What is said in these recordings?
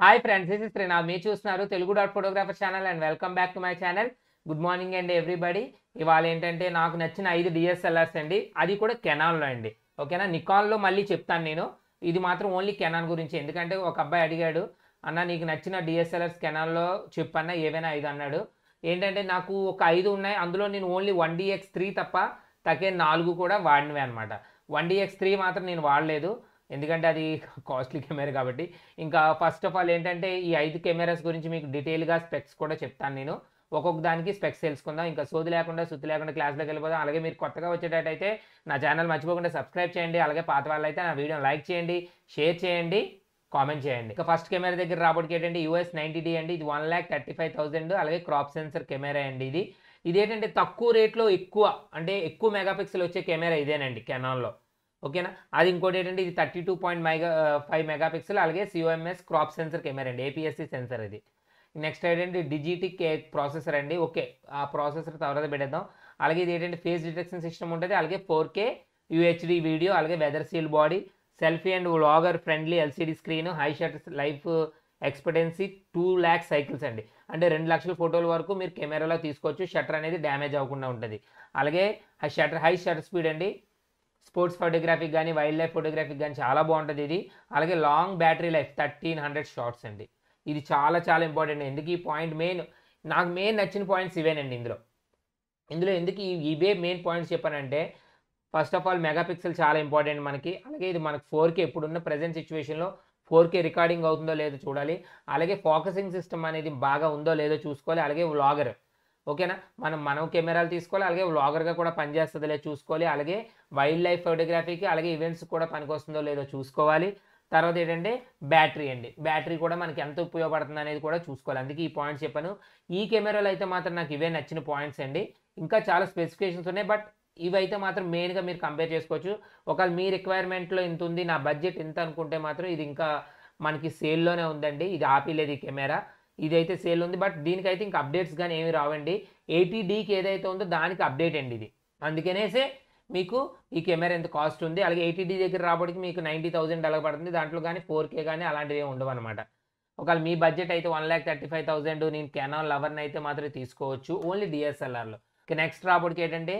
hi friends is Trinath మీరు చూస్తున్నారు Telugu dot photographer channel and welcome back to my channel good morning అండి everybody ఇవాళ ఏంటంటే నాకు నచ్చిన ఐదు డిఎస్ఎల్ఆర్స్ అండి అది కూడా కెనాన్లో అండి ఓకేనా నికాన్లో మళ్ళీ చెప్తాను నేను ఇది మాత్రం ఓన్లీ కెనాన్ గురించి ఎందుకంటే ఒక అబ్బాయి అడిగాడు అన్న నీకు నచ్చిన డిఎస్ఎల్ఆర్స్ కెనాన్లో చెప్పన్న ఏవైనా ఐదు అన్నాడు ఏంటంటే నాకు ఒక ఐదు ఉన్నాయి అందులో నేను ఓన్లీ వన్ డిఎక్స్ త్రీ తప్ప తగే నాలుగు కూడా వాడినవి అనమాట వన్ డిఎక్స్ త్రీ మాత్రం నేను వాడలేదు ఎందుకంటే అది కాస్ట్లీ కెమెరా కాబట్టి ఇంకా ఫస్ట్ ఆఫ్ ఆల్ ఏంటంటే ఈ ఐదు కెమెరాస్ గురించి మీకు డీటెయిల్గా స్పెక్స్ కూడా చెప్తాను నేను ఒక్కొక్క దానికి స్పెక్స్ తెలుసుకుందాం ఇంకా సోది లేకుండా సుత్తి లేకుండా క్లాస్లోకి వెళ్ళిపోదాం అలాగే మీరు కొత్తగా వచ్చేటట్టయితే నా ఛానల్ మర్చిపోకుండా సబ్స్క్రైబ్ చేయండి అలాగే పాత వాళ్ళైతే నా వీడియో లైక్ చేయండి షేర్ చేయండి కామెంట్ చేయండి ఇక ఫస్ట్ కెమెరా దగ్గర రాబోటికి ఏంటంటే యూఎస్ నైంటీ డి అండి ఇది వన్ ల్యాక్ ఫైవ్ థౌసండ్ అలాగే క్రాప్ సెన్సర్ కెమెరా అండి ఇది ఇదేంటంటే తక్కువ రేట్లో ఎక్కువ అంటే ఎక్కువ మెగాపిక్సెల్ వచ్చే కెమెరా ఇదేనండి కెనాన్లో ఓకేనా అది ఇంకోటి ఏంటంటే ఇది thirty two point mega five megapixel అలాగే సిఓఎంఎస్ క్రాప్ సెన్సర్ కెమెరా అండి ఏపీఎస్సి సెన్సర్ ఇది నెక్స్ట్ ఏంటంటే డిజిటిక్ ప్రాసెసర్ అండి ఓకే ఆ ప్రాసెసర్ తర్వాత పెడేద్దాం అలాగే ఇది ఏంటంటే ఫేస్ డిటెక్షన్ సిస్టమ్ ఉంటుంది అలాగే ఫోర్ కే యూహెచ్డి వీడియో అలాగే weather seal body selfie and vlogger friendly LCD screen high షర్ట్ life expectancy two lakhs cycles అండి అంటే రెండు లక్షల ఫోటోల వరకు మీరు కెమెరాలో తీసుకోవచ్చు షటర్ అనేది డ్యామేజ్ అవ్వకుండా ఉంటుంది అలాగే షటర్ హై షటర్ స్పీడ్ అండి స్పోర్ట్స్ ఫోటోగ్రఫీకి కానీ వైల్డ్ లైఫ్ ఫోటోగ్రఫీకి కానీ చాలా బాగుంటుంది ఇది అలాగే long battery life thirteen hundred shots అండి ఇది చాలా చాలా ఇంపార్టెంట్ ఎందుకు ఈ పాయింట్ మెయిన్ నాకు మెయిన్ నచ్చిన పాయింట్స్ ఇవేనండి ఇందులో ఇందులో ఎందుకు ఇవే మెయిన్ పాయింట్స్ చెప్పానంటే first of all mega pixel చాలా ఇంపార్టెంట్ మనకి అలాగే ఇది మనకు ఫోర్ కే ఇప్పుడున్న ప్రజెంట్ సిచ్యువేషన్లో ఫోర్ కే రికార్డింగ్ అవుతుందో లేదో చూడాలి అలాగే ఫోకసింగ్ సిస్టమ్ అనేది బాగా ఉందో లేదో చూసుకోవాలి అలాగే వ్లాగర్ ఓకేనా మనం మనం కెమెరాలు తీసుకోవాలి అలాగే వ్లాగర్గా కూడా పనిచేస్తుందిలే చూసుకోవాలి అలాగే వైల్డ్ లైఫ్ ఫోటోగ్రఫీకి అలాగే ఈవెంట్స్ కూడా పనికొస్తుందో లేదో చూసుకోవాలి తర్వాత ఏంటంటే బ్యాటరీ అండి బ్యాటరీ కూడా మనకి ఎంత ఉపయోగపడుతుంది అనేది కూడా చూసుకోవాలి అందుకే ఈ పాయింట్స్ చెప్పాను ఈ కెమెరాలు అయితే మాత్రం నాకు ఇవే నచ్చిన పాయింట్స్ అండి ఇంకా చాలా స్పెసిఫికేషన్స్ ఉన్నాయి బట్ ఇవైతే మాత్రం మెయిన్గా మీరు కంపేర్ చేసుకోవచ్చు ఒకవేళ మీ రిక్వైర్మెంట్లో ఇంత ఉంది నా బడ్జెట్ ఇంత అనుకుంటే మాత్రం ఇది ఇంకా మనకి సేల్లోనే ఉందండి ఇది ఆపిలేదు ఈ కెమెరా ఇదైతే సేల్ ఉంది బట్ దీనికి అయితే ఇంకా అప్డేట్స్ కానీ ఏమి రావండి ఎయిటీడీకి ఏదైతే ఉందో దానికి అప్డేట్ అండి ఇది అందుకనేసే మీకు ఈ కెమెరా ఎంత కాస్ట్ ఉంది అలాగే ఏటీడీ దగ్గర రాబడికి మీకు నైంటీ థౌసండ్ అలా పడుతుంది దాంట్లో కానీ ఫోర్ కే కానీ అలాంటివి ఏమి ఉండవు అనమాట ఒకవేళ మీ బడ్జెట్ అయితే one lakh thirty five thousand నేను కెనాన్ లవర్ని అయితే మాత్రం తీసుకోవచ్చు ఓన్లీ డిఎస్ఎల్ఆర్లో నెక్స్ట్ రాబడికి ఏంటంటే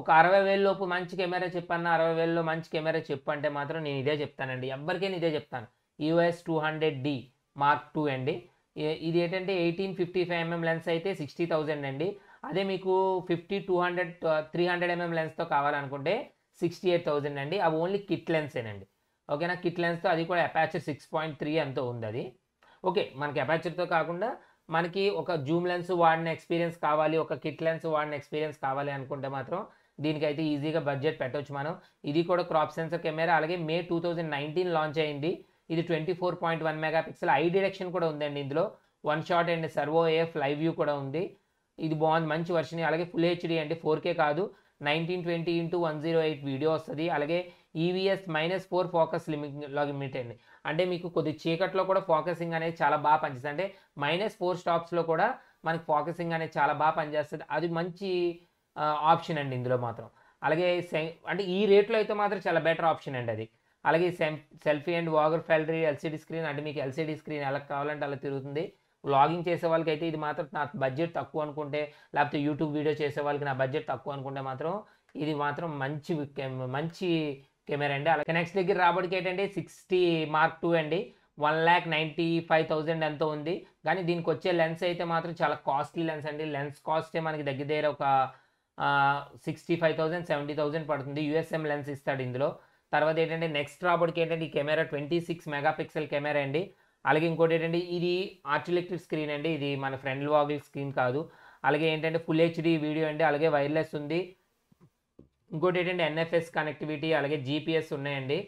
ఒక అరవై వేలలోపు మంచి కెమెరా చెప్పన్నా అరవై వేలలో మంచి కెమెరా చెప్పు అంటే మాత్రం నేను ఇదే చెప్తానండి ఎవ్వరికైనా ఇదే చెప్తాను US two hundred D mark two అండి ఇది ఏంటంటే eighteen fifty five MM lens అయితే సిక్స్టీ థౌజండ్ అండి అదే మీకు fifty two hundred three hundred MM లెన్స్తో కావాలనుకుంటే సిక్స్టీ ఎయిట్ థౌజండ్ అండి అవి ఓన్లీ కిట్ లెన్సేనండి ఓకేనా కిట్ లెన్స్తో అది కూడా అపాచర్ సిక్స్ పాయింట్ త్రీ ఎంతో ఉంది అది ఓకే మనకి అపాచర్తో కాకుండా మనకి ఒక జూమ్ లెన్స్ వాడిన ఎక్స్పీరియన్స్ కావాలి ఒక కిట్ లెన్స్ వాడిన ఎక్స్పీరియన్స్ కావాలి అనుకుంటే మాత్రం దీనికైతే ఈజీగా బడ్జెట్ పెట్టవచ్చు మనం ఇది కూడా క్రాప్ సెన్సర్ కెమెరా అలాగే May two thousand nineteen launch అయింది ఇది twenty four point one mega pixel eye detection కూడా ఉందండి ఇందులో one shot and servo AF live view కూడా ఉంది ఇది బాగుంది మంచి వర్షన్ అలాగే ఫుల్ హెచ్డి అంటే ఫోర్ కే కాదు nineteen twenty into one zero eight video వస్తుంది అలాగే EVS minus four focus limit limit అండి అంటే మీకు కొద్ది చీకట్లో కూడా ఫోకసింగ్ అనేది చాలా బాగా పనిచేస్తుంది అంటే మైనస్ ఫోర్ స్టాప్స్లో కూడా మనకి ఫోకసింగ్ అనేది చాలా బాగా పనిచేస్తుంది అది మంచి ఆప్షన్ అండి ఇందులో మాత్రం అలాగే అంటే ఈ రేట్లో అయితే మాత్రం చాలా బెటర్ ఆప్షన్ అండి అది అలాగే సెల్ఫీ అండ్ వాగర్ ఫ్యాలరీ ఎల్సీడీ స్క్రీన్ అంటే మీకు ఎల్సీడీ స్క్రీన్ ఎలా కావాలంటే అలా తిరుగుతుంది వ్లాగింగ్ చేసే వాళ్ళకి అయితే ఇది మాత్రం నా బడ్జెట్ తక్కువ అనుకుంటే లేకపోతే యూట్యూబ్ వీడియో చేసే వాళ్ళకి నా బడ్జెట్ తక్కువ అనుకుంటే మాత్రం ఇది మాత్రం మంచి మంచి కెమెరా అండి అలాగే నెక్స్ట్ దగ్గర రాబడికి ఏంటంటే సిక్స్టీ మార్క్ టూ అండి one lakh ninety five thousand ఎంత ఉంది కానీ దీనికి వచ్చే లెన్స్ అయితే మాత్రం చాలా కాస్ట్లీ లెన్స్ అండి లెన్స్ కాస్టే మనకి దగ్గర దగ్గర ఒక sixty five thousand seventy thousand పడుతుంది యూఎస్ఎం లెన్స్ ఇస్తాడు ఇందులో తర్వాత ఏంటంటే నెక్స్ట్ రాబోర్డ్కి ఏంటంటే ఈ camera twenty six megapixel camera అండి అలాగే ఇంకోటి ఏంటంటే ఇది ఆర్చిలెక్ట్రిక్ స్క్రీన్ అండి ఇది మన ఫ్రెండ్ వాగిల్ స్క్రీన్ కాదు అలాగే ఏంటంటే ఫుల్ హెచ్డి వీడియో అండి అలాగే వైర్లెస్ ఉంది ఇంకోటి ఏంటంటే ఎన్ఎఫ్ఎస్ కనెక్టివిటీ అలాగే జీపీఎస్ ఉన్నాయండి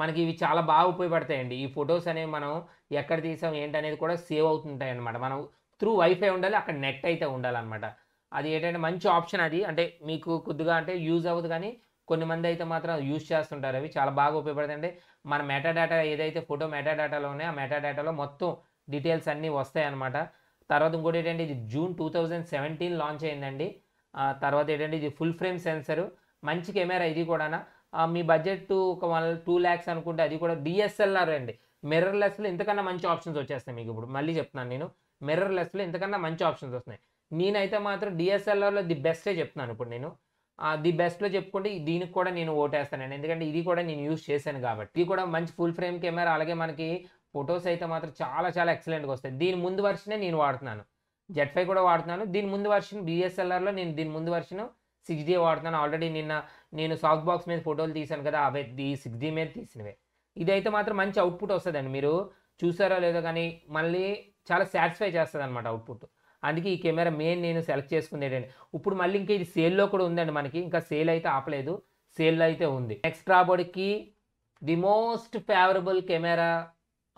మనకి ఇవి చాలా బాగా ఉపయోగపడతాయండి ఈ ఫొటోస్ అనేవి మనం ఎక్కడ తీసాం ఏంటనేది కూడా సేవ్ అవుతుంటాయి అనమాట మనం త్రూ వైఫై ఉండాలి అక్కడ నెట్ అయితే ఉండాలన్నమాట అది ఏంటంటే మంచి ఆప్షన్ అది అంటే మీకు కొద్దిగా అంటే యూజ్ అవ్వదు కానీ కొన్ని మంది అయితే మాత్రం యూజ్ చేస్తుంటారు అవి చాలా బాగా ఉపయోగపడుతుంది మన మన డేటా ఏదైతే ఫోటో ఉన్నాయో ఆ డేటాలో మొత్తం డీటెయిల్స్ అన్నీ వస్తాయి అనమాట తర్వాత ఇంకోటి ఏంటంటే ఇది June two thousand seventeen launch అయిందండి తర్వాత ఏంటంటే ఇది ఫుల్ ఫ్రేమ్ సెన్సర్ మంచి కెమెరా ఇది కూడా మీ బడ్జెట్ ఒక వన్ టూ ల్యాక్స్ అనుకుంటే అది కూడా డిఎస్ఎల్ఆర్ అండి మిర్రర్లెస్లో ఇంతకన్నా మంచి ఆప్షన్స్ వచ్చేస్తాయి మీకు ఇప్పుడు మళ్ళీ చెప్తున్నాను నేను మిర్రర్లెస్లో ఇంతకన్నా మంచి ఆప్షన్స్ వస్తున్నాయి నేనైతే మాత్రం డిఎస్ఎల్ఆర్లో ది బెస్టే చెప్తున్నాను ఇప్పుడు నేను ది బెస్ట్లో చెప్పుకుంటే దీనికి కూడా నేను ఓటేస్తానండి ఎందుకంటే ఇది కూడా నేను యూజ్ చేశాను కాబట్టి ఇది కూడా మంచి ఫుల్ ఫ్రేమ్ కెమెరా అలాగే మనకి ఫొటోస్ అయితే మాత్రం చాలా చాలా ఎక్సలెంట్గా వస్తాయి దీని ముందు వర్షనే నేను వాడుతున్నాను జెడ్ ఫైవ్ కూడా వాడుతున్నాను దీని ముందు వర్షన్ బిఎస్ఎల్ఆర్లో నేను దీని ముందు వర్షన్ సిక్స్ జీ వాడుతున్నాను ఆల్రెడీ నిన్న నేను సాఫ్ట్ బాక్స్ మీద ఫోటోలు తీశాను కదా అవే ఈ సిక్స్ జీ మీద తీసినవే ఇదైతే మాత్రం మంచి అవుట్పుట్ వస్తుందండి మీరు చూసారో లేదో కానీ మళ్ళీ చాలా సాటిస్ఫై చేస్తుంది అనమాట అవుట్పుట్ అందుకే ఈ కెమెరా మెయిన్ నేను సెలెక్ట్ చేసుకునేటండి ఇప్పుడు మళ్ళీ ఇంకా ఇది సేల్లో కూడా ఉందండి మనకి ఇంకా సేల్ అయితే ఆపలేదు సేల్ అయితే ఉంది నెక్స్ట్ రాబోడికి the most favourable camera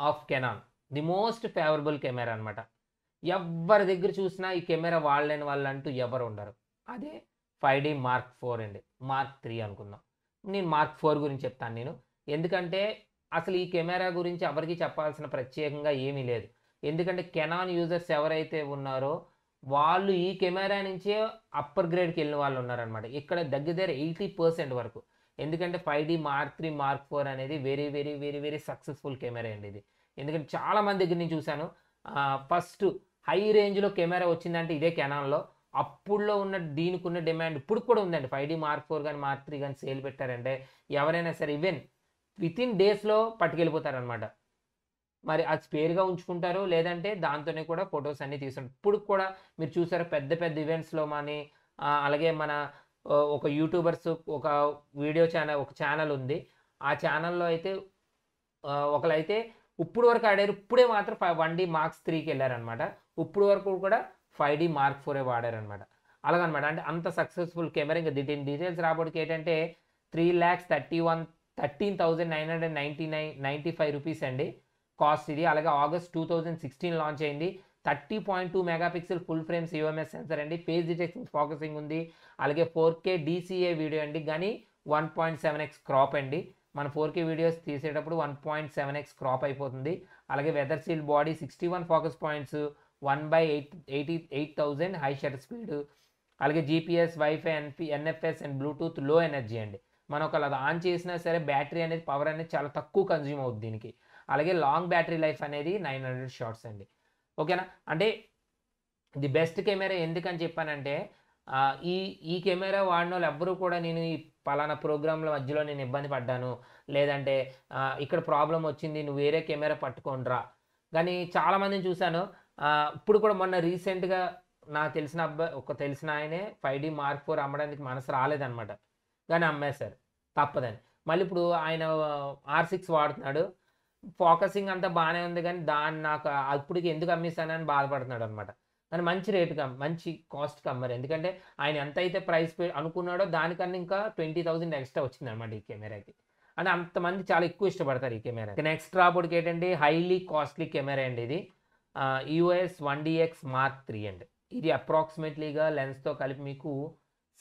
of Canon the most favourable camera అనమాట ఎవరి దగ్గర చూసినా ఈ కెమెరా వాళ్ళని వాళ్ళు అంటూ ఎవరు ఉండరు అదే ఫైవ్ డి మార్క్ ఫోర్ అండి మార్క్ త్రీ అనుకుందాం నేను మార్క్ ఫోర్ గురించి చెప్తాను నేను ఎందుకంటే అసలు ఈ కెమెరా గురించి ఎవరికి చెప్పాల్సిన ప్రత్యేకంగా ఏమీ లేదు ఎందుకంటే కెనాన్ యూజర్స్ ఎవరైతే ఉన్నారో వాళ్ళు ఈ కెమెరా నుంచే అప్పర్ గ్రేడ్కి వెళ్ళిన వాళ్ళు ఉన్నారనమాట ఇక్కడ దగ్గర దగ్గర ఎయిటీ పర్సెంట్ వరకు ఎందుకంటే five D mark three mark four అనేది very very very very successful camera అండి ఇది ఎందుకంటే చాలా మంది దగ్గర నేను చూశాను ఫస్ట్ హై రేంజ్లో కెమెరా వచ్చిందంటే ఇదే కెనాన్లో అప్పుడులో ఉన్న దీనికి ఉన్న డిమాండ్ ఇప్పుడు కూడా ఉందండి ఫైవ్ డి మార్క్ ఫోర్ కానీ మార్క్ త్రీ కానీ సేల్ పెట్టారంటే ఎవరైనా సరే ఈవెన్ విత్ ఇన్ డేస్లో పట్టుకెళ్ళిపోతారనమాట మరి అది స్పేర్గా ఉంచుకుంటారు లేదంటే దాంతోనే కూడా ఫొటోస్ అన్నీ తీసుకుంటారు ఇప్పుడు కూడా మీరు చూసారు పెద్ద పెద్ద ఈవెంట్స్లో కానీ అలాగే మన ఒక యూట్యూబర్స్ ఒక వీడియో ఛానల్ ఒక ఛానల్ ఉంది ఆ ఛానల్లో అయితే ఒకరైతే ఇప్పుడు వరకు ఆడారు ఇప్పుడే మాత్రం ఫైవ్ వన్ డీ మార్క్స్ త్రీకి వెళ్ళారనమాట ఇప్పుడు వరకు కూడా ఫైవ్ డీ మార్క్ ఫోరే వాడారనమాట అలాగనమాట అంటే అంత సక్సెస్ఫుల్ కెమెరా ఇంకా దీని డీటెయిల్స్ రాబోడికి ఏంటంటే three lakhs thirty one thirteen thousand nine hundred ninety nine ninety five rupees అండి కాస్ట్ ఇది అలాగే August two thousand sixteen launch అయింది thirty point two megapixel full frame CMOS sensor అండి ఫేస్ డిటెక్షన్ ఫోకసింగ్ ఉంది అలాగే ఫోర్ కే డీసీఏ వీడియో అండి కానీ one point seven X crop అండి మన ఫోర్ కే వీడియోస్ తీసేటప్పుడు one point seven X crop అయిపోతుంది అలాగే weather seal body sixty one focus points one by eight eighty eight thousand high shutter speed అలాగే GPS WiFi NP NFS and Bluetooth low energy అండి మనం ఒకవేళ on చేసినా సరే battery అనేది power అనేది చాలా తక్కువ కన్జ్యూమ్ అవుద్ది దీనికి అలాగే లాంగ్ బ్యాటరీ లైఫ్ అనేది నైన్ హండ్రెడ్ షార్ట్స్ అండి ఓకేనా అంటే ది బెస్ట్ కెమెరా ఎందుకని చెప్పానంటే ఈ ఈ కెమెరా వాడిన వాళ్ళు ఎవ్వరూ కూడా నేను ఈ పలానా ప్రోగ్రాంల మధ్యలో నేను ఇబ్బంది పడ్డాను లేదంటే ఇక్కడ ప్రాబ్లం వచ్చింది నువ్వు వేరే కెమెరా పట్టుకోండిరా కానీ చాలామందిని చూశాను ఇప్పుడు కూడా మొన్న రీసెంట్గా నాకు తెలిసిన అబ్బాయి ఒక తెలిసిన ఆయనే ఫైవ్ డి మార్క్ ఫోర్ అమ్మడానికి మనసు రాలేదనమాట కానీ అమ్మేశారు తప్పదని మళ్ళీ ఇప్పుడు ఆయన ఆర్ సిక్స్ వాడుతున్నాడు ఫోకసింగ్ అంతా బాగానే ఉంది కానీ దాన్ని నాకు అప్పటికి ఎందుకు అని బాధపడుతున్నాడు అనమాట కానీ మంచి కమ్ మంచి కాస్ట్కి అమ్మారు ఎందుకంటే ఆయన ఎంత అయితే ప్రైస్ అనుకున్నాడో దానికన్నా ఇంకా ట్వంటీ థౌజండ్ ఎక్స్ట్రా వచ్చింది అనమాట ఈ కెమెరాకి అంటే అంతమంది చాలా ఎక్కువ ఇష్టపడతారు ఈ కెమెరా నెక్స్ట్ రాబోడికి ఏంటంటే హైలీ కాస్ట్లీ కెమెరా అండి ఇది US one DX mark three అండి ఇది అప్రాక్సిమేట్లీగా లెన్స్తో కలిపి మీకు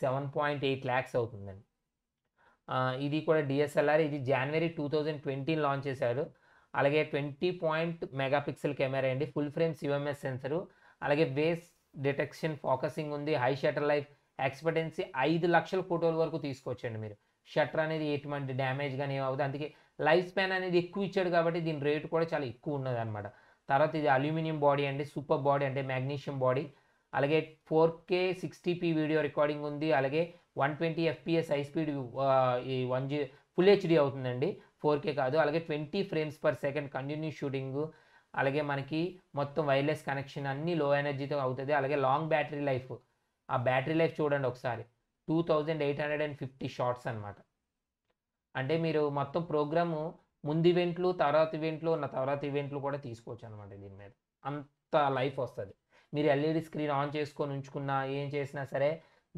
సెవెన్ పాయింట్ ఎయిట్ ల్యాక్స్ అవుతుందండి ఇది కూడా డిఎస్ఎల్ఆర్ ఇది జనవరి టూ థౌజండ్ ట్వంటీ లాంచ్ చేశారు అలాగే ట్వంటీ పాయింట్ మెగాపిక్సెల్ కెమెరా అండి ఫుల్ ఫ్రేమ్ సివఎంఎస్ సెన్సరు అలాగే బేస్ డిటెక్షన్ ఫోకసింగ్ ఉంది హై షటర్ లైఫ్ ఎక్స్పెక్టెన్సీ ఐదు లక్షల ఫోటోల వరకు తీసుకోవచ్చండి మీరు షటర్ అనేది ఎటువంటి డ్యామేజ్ కానీ ఏమవుతుంది అందుకే లైఫ్ స్పాన్ అనేది ఎక్కువ ఇచ్చాడు కాబట్టి దీని రేటు కూడా చాలా ఎక్కువ ఉన్నది అనమాట తర్వాత ఇది అల్యూమినియం బాడీ అండి సూపర్ బాడీ అంటే మ్యాగ్నీషియం బాడీ అలాగే four K sixty P video recording ఉంది అలాగే one twenty FPS high speed ఈ వన్ జీ ఫుల్ హెచ్డి అవుతుందండి ఫోర్ కే కాదు అలాగే twenty frames per second continue shooting అలాగే మనకి మొత్తం వైర్లెస్ కనెక్షన్ అన్నీ లో ఎనర్జీతో అవుతుంది అలాగే లాంగ్ బ్యాటరీ లైఫ్ ఆ బ్యాటరీ లైఫ్ చూడండి ఒకసారి two thousand eight hundred and fifty shots అనమాట అంటే మీరు మొత్తం ప్రోగ్రాము ముందు ఈవెంట్లు తర్వాత ఈవెంట్లు ఉన్న తర్వాత ఈవెంట్లు కూడా తీసుకోవచ్చు అనమాట దీని మీద అంత లైఫ్ వస్తుంది మీరు ఎల్ఈడి స్క్రీన్ ఆన్ చేసుకొని ఉంచుకున్నా ఏం చేసినా సరే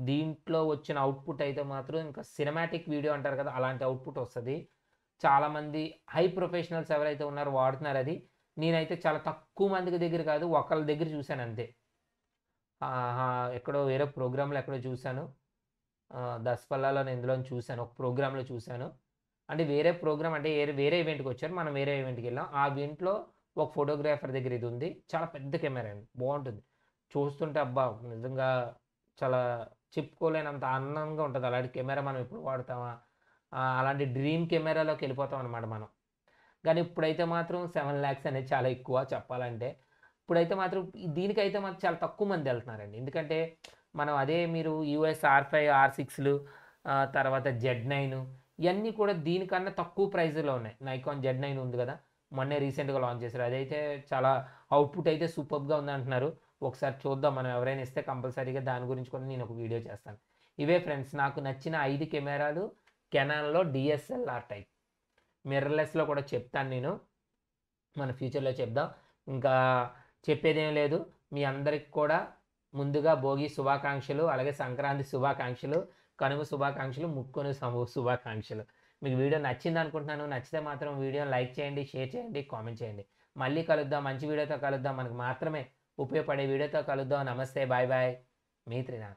దీంట్లో వచ్చిన అవుట్పుట్ అయితే మాత్రం ఇంకా సినిమాటిక్ వీడియో అంటారు కదా అలాంటి అవుట్పుట్ వస్తుంది చాలామంది హై ప్రొఫెషనల్స్ ఎవరైతే ఉన్నారో వాడుతున్నారు అది నేనైతే చాలా తక్కువ మందికి దగ్గర కాదు ఒకళ్ళ దగ్గర చూశాను అంతే ఎక్కడో వేరే ప్రోగ్రాంలో ఎక్కడో చూశాను దసపల్లాలో నేను ఇందులో చూశాను ఒక ప్రోగ్రాంలో చూశాను అంటే వేరే ప్రోగ్రామ్ అంటే వేరే వేరే ఈవెంట్కి వచ్చారు మనం వేరే ఈవెంట్కి వెళ్ళాం ఆ ఈవెంట్లో ఒక ఫోటోగ్రాఫర్ దగ్గర ఇది ఉంది చాలా పెద్ద కెమెరా అండి బాగుంటుంది చూస్తుంటే అబ్బా నిజంగా చాలా చెప్పుకోలేనంత ఆనందంగా ఉంటుంది అలాంటి కెమెరా మనం ఎప్పుడు వాడతామా అలాంటి డ్రీమ్ కెమెరాలోకి వెళ్ళిపోతాం అనమాట మనం కానీ ఇప్పుడైతే మాత్రం సెవెన్ ల్యాక్స్ అనేది చాలా ఎక్కువ చెప్పాలంటే ఇప్పుడైతే మాత్రం దీనికైతే మాత్రం చాలా తక్కువ మంది వెళ్తున్నారండి ఎందుకంటే మనం అదే మీరు యుఎస్ ఆర్ ఫైవ్ ఆర్ సిక్స్లు తర్వాత జెడ్ నైన్ ఇవన్నీ కూడా దీనికన్నా తక్కువ ప్రైజ్లో ఉన్నాయి నైకాన్ జెడ్ నైన్ ఉంది కదా మొన్నే రీసెంట్గా లాంచ్ చేశారు అదైతే చాలా అవుట్పుట్ అయితే సూపర్గా ఉంది అంటున్నారు ఒకసారి చూద్దాం మనం ఎవరైనా ఇస్తే కంపల్సరీగా దాని గురించి కూడా నేను ఒక వీడియో చేస్తాను ఇవే ఫ్రెండ్స్ నాకు నచ్చిన ఐదు కెమెరాలు కెనాన్లో డిఎస్ఎల్ఆర్ టైప్ మిర్రర్లెస్లో కూడా చెప్తాను నేను మన ఫ్యూచర్లో చెప్దాం ఇంకా చెప్పేదేం లేదు మీ అందరికి కూడా ముందుగా భోగి శుభాకాంక్షలు అలాగే సంక్రాంతి శుభాకాంక్షలు కనుమ శుభాకాంక్షలు ముక్కును శుభాకాంక్షలు మీకు వీడియో నచ్చింది అనుకుంటున్నాను నచ్చితే మాత్రం వీడియోని లైక్ చేయండి షేర్ చేయండి కామెంట్ చేయండి మళ్ళీ కలుద్దాం మంచి వీడియోతో కలుద్దాం మనకు మాత్రమే ఉపయోగపడే వీడియోతో కలుద్దాం నమస్తే బాయ్ బాయ్ మీ త్రినా